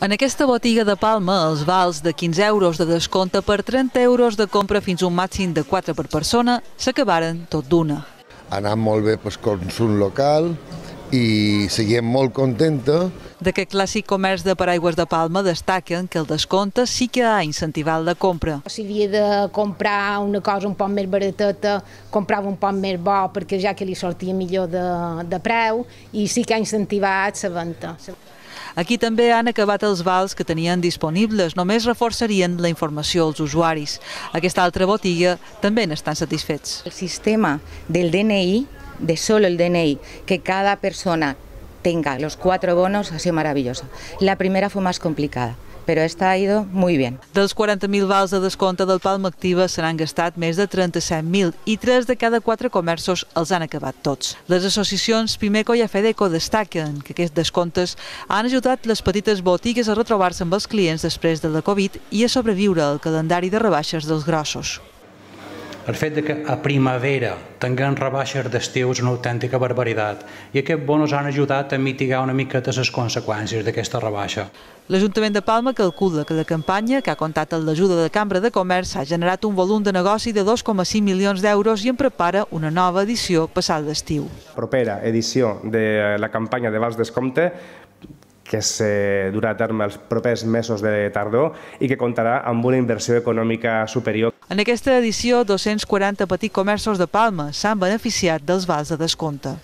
En aquesta botiga de Palma, els vals de 15 euros de descompte per 30 euros de compra fins un màxim de 4 per persona s'acabaren tot d'una. Ha anat molt bé pel consum local i seguim molt contenta D'aquest clàssic comerç de paraigües de Palma destaquen que el descompte sí que ha incentivat la compra. Si havia de comprar una cosa un poc més barateta, comprava un poc més bo perquè ja que li sortia millor de, de preu i sí que ha incentivat la venda. Aquí també han acabat els vals que tenien disponibles, només reforçarien la informació als usuaris. Aquesta altra botiga també n'estan satisfets. El sistema del DNI, de solo el DNI, que cada persona tenga los cuatro bonos ha sido maravilloso. La primera fue más complicada però està ha ido muy bien. Dels 40.000 vals de descompte del Palma Activa se n'han gastat més de 37.000 i 3 de cada 4 comerços els han acabat tots. Les associacions Pimeco i Afedeco destaquen que aquests descomptes han ajudat les petites botigues a retrobar-se amb els clients després de la Covid i a sobreviure al calendari de rebaixes dels grossos. El fet de que a primavera tinguem rebaixes d'estiu és una autèntica barbaritat i aquests bonus han ajudat a mitigar una miqueta les conseqüències d'aquesta rebaixa. L'Ajuntament de Palma calcula que la campanya, que ha comptat amb l'ajuda de la Cambra de Comerç, ha generat un volum de negoci de 2,5 milions d'euros i en prepara una nova edició passat La Propera edició de la campanya de vals descompte que se eh, durà a terme els propers mesos de tardor i que comptarà amb una inversió econòmica superior. En aquesta edició, 240 petits comerços de Palma s'han beneficiat dels vals de descompte.